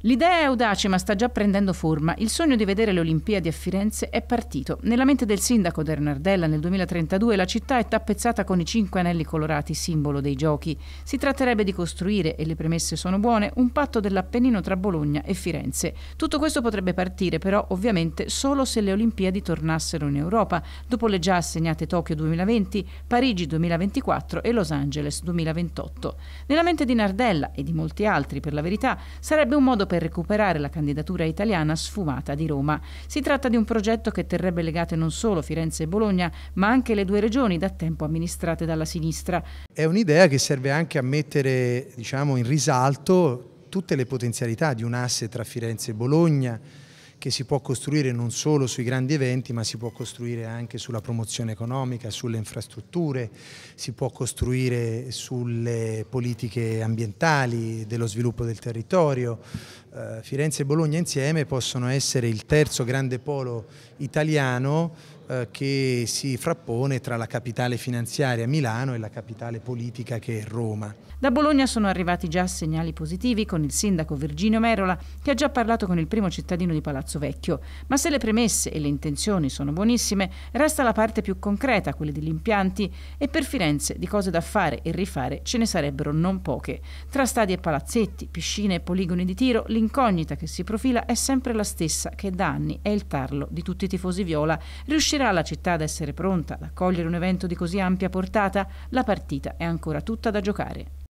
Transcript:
L'idea è audace ma sta già prendendo forma. Il sogno di vedere le Olimpiadi a Firenze è partito. Nella mente del sindaco Dernardella nel 2032 la città è tappezzata con i cinque anelli colorati, simbolo dei giochi. Si tratterebbe di costruire, e le premesse sono buone, un patto dell'Appennino tra Bologna e Firenze. Tutto questo potrebbe partire però ovviamente solo se le Olimpiadi tornassero in Europa, dopo le già assegnate Tokyo 2020, Parigi 2024 e Los Angeles 2028. Nella mente di Nardella e di molti altri, per la verità, sarebbe un modo per recuperare la candidatura italiana sfumata di Roma. Si tratta di un progetto che terrebbe legate non solo Firenze e Bologna, ma anche le due regioni da tempo amministrate dalla sinistra. È un'idea che serve anche a mettere diciamo, in risalto tutte le potenzialità di un asse tra Firenze e Bologna, che si può costruire non solo sui grandi eventi, ma si può costruire anche sulla promozione economica, sulle infrastrutture, si può costruire sulle politiche ambientali, dello sviluppo del territorio. Uh, Firenze e Bologna insieme possono essere il terzo grande polo italiano eh, che si frappone tra la capitale finanziaria Milano e la capitale politica che è Roma. Da Bologna sono arrivati già segnali positivi con il sindaco Virginio Merola che ha già parlato con il primo cittadino di Palazzo Palazzo Vecchio, ma se le premesse e le intenzioni sono buonissime, resta la parte più concreta, quella degli impianti, e per Firenze di cose da fare e rifare ce ne sarebbero non poche. Tra stadi e palazzetti, piscine e poligoni di tiro, l'incognita che si profila è sempre la stessa che da anni è il tarlo di tutti i tifosi viola. Riuscirà la città ad essere pronta ad accogliere un evento di così ampia portata? La partita è ancora tutta da giocare.